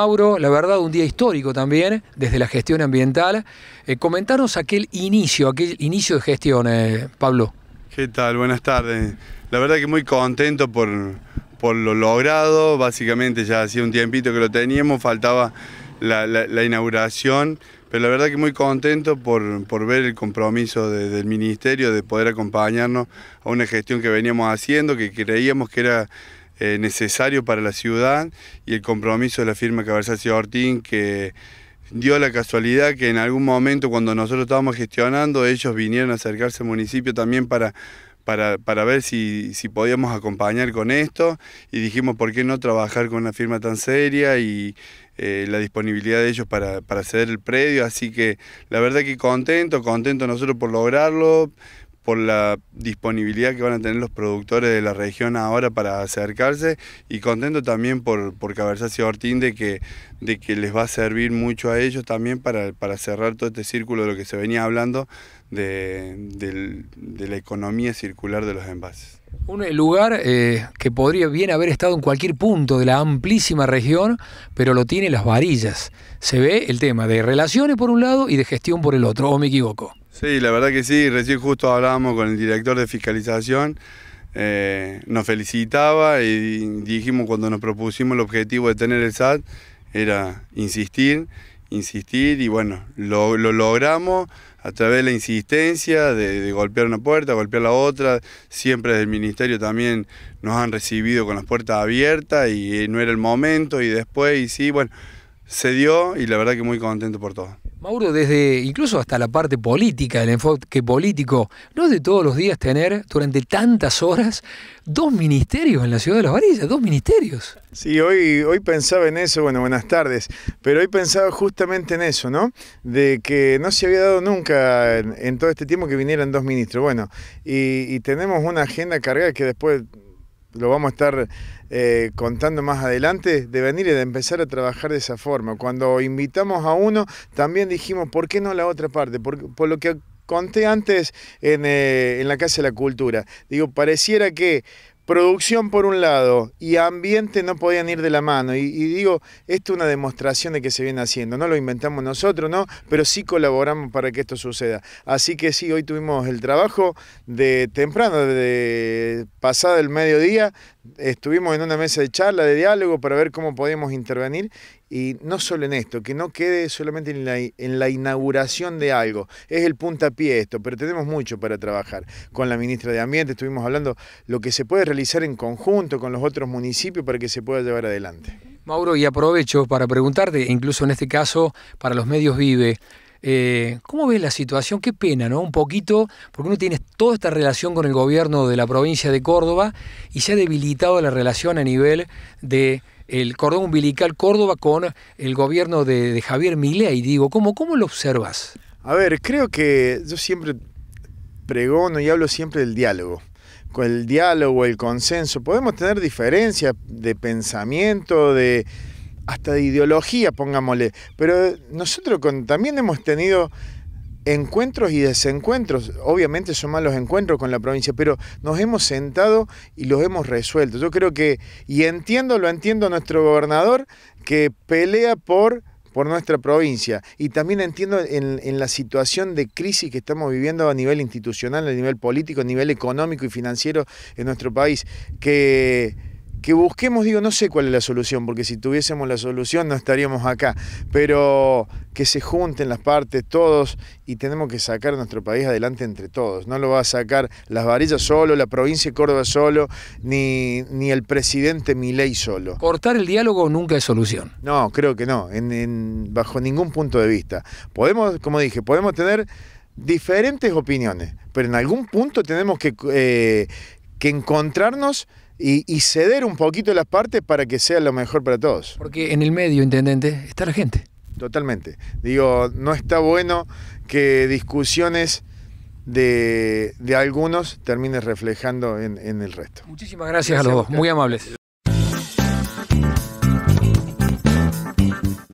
Mauro, la verdad, un día histórico también, desde la gestión ambiental. Eh, comentaros aquel inicio, aquel inicio de gestión, eh, Pablo. ¿Qué tal? Buenas tardes. La verdad que muy contento por, por lo logrado. Básicamente ya hacía un tiempito que lo teníamos, faltaba la, inauguración, pero la verdad que muy contento por, ver el compromiso del Ministerio de poder acompañarnos a una gestión que veníamos haciendo, que creíamos que era eh, necesario para la ciudad y el compromiso de la firma Caberza Ciudad Ortín que dio la casualidad que en algún momento cuando nosotros estábamos gestionando ellos vinieron a acercarse al municipio también para para, ver si, podíamos acompañar con esto y dijimos por qué no trabajar con una firma tan seria y eh, la disponibilidad de ellos para, para, ceder el predio. Así que la verdad que contento, contento nosotros por lograrlo, por la disponibilidad que van a tener los productores de la región ahora para acercarse y contento también por, por Cabersacio Ortín de que, de que les va a servir mucho a ellos también para, cerrar todo este círculo de lo que se venía hablando de, la economía circular de los envases. Un lugar eh, que podría bien haber estado en cualquier punto de la amplísima región, pero lo tiene las varillas. Se ve el tema de relaciones por un lado y de gestión por el otro, o me equivoco. Sí, la verdad que sí, recién justo hablábamos con el director de fiscalización, eh, nos felicitaba y dijimos cuando nos propusimos el objetivo de tener el SAT, era insistir, insistir y bueno, lo, logramos a través de la insistencia de, golpear una puerta, golpear la otra, siempre desde el ministerio también nos han recibido con las puertas abiertas y eh, no era el momento y después y sí, bueno, se dio y la verdad que muy contento por todo. Mauro, desde incluso hasta la parte política, el enfoque político, no es de todos los días tener durante tantas horas dos ministerios en la ciudad de Las Varillas, dos ministerios. Sí, hoy, hoy pensaba en eso, bueno, buenas tardes, pero hoy pensaba justamente en eso, ¿no? De que no se había dado nunca en, todo este tiempo que vinieran dos ministros. Bueno, y tenemos una agenda cargada que después lo vamos a estar eh, contando más adelante, de venir y de empezar a trabajar de esa forma. Cuando invitamos a uno, también dijimos, ¿por qué no la otra parte? Por, lo que conté antes en, eh, en la Casa de la Cultura. Digo, pareciera que producción por un lado y ambiente no podían ir de la mano. Y, digo, esto es una demostración de que se viene haciendo. No lo inventamos nosotros, ¿no? Pero sí colaboramos para que esto suceda. Así que sí, hoy tuvimos el trabajo de temprano, de pasado el mediodía, estuvimos en una mesa de charla, de diálogo, para ver cómo podemos intervenir. Y no solo en esto, que no quede solamente en la, en la inauguración de algo. Es el puntapié esto, pero tenemos mucho para trabajar. Con la ministra de Ambiente estuvimos hablando lo que se puede realizar en conjunto con los otros municipios para que se pueda llevar adelante. Mauro, y aprovecho para preguntarte, incluso en este caso para los medios Vive, eh, ¿Cómo ves la situación? Qué pena, ¿no? Un poquito, porque uno tiene toda esta relación con el gobierno de la provincia de Córdoba y se ha debilitado la relación a nivel del el cordón umbilical Córdoba con el gobierno de, de Javier Milei. Digo, ¿cómo, ¿cómo lo observas? A ver, creo que yo siempre pregono y hablo siempre del diálogo con el diálogo, el consenso. Podemos tener diferencias de pensamiento, de, hasta de ideología, pongámosle. Pero nosotros también hemos tenido encuentros y desencuentros. Obviamente son malos encuentros con la provincia, pero nos hemos sentado y los hemos resuelto. Yo creo que, y entiendo, lo entiendo nuestro gobernador, que pelea por por nuestra provincia y también entiendo en, en la situación de crisis que estamos viviendo a nivel institucional, a nivel político, a nivel económico y financiero en nuestro país, que que busquemos, digo, no sé cuál es la solución, porque si tuviésemos la solución no estaríamos acá, pero que se junten las partes, todos, y tenemos que sacar nuestro país adelante entre todos. No lo va a sacar las varillas solo, la provincia de Córdoba solo, ni, ni el presidente Milei solo. Cortar el diálogo nunca es solución. No, creo que no, en, bajo ningún punto de vista. Podemos, como dije, podemos tener diferentes opiniones, pero en algún punto tenemos que, eh, que encontrarnos y, ceder un poquito las partes para que sea lo mejor para todos. Porque en el medio, intendente, está la gente. Totalmente. Digo, no está bueno que discusiones de, algunos terminen reflejando en, el resto. Muchísimas gracias, gracias a los dos, muy amables.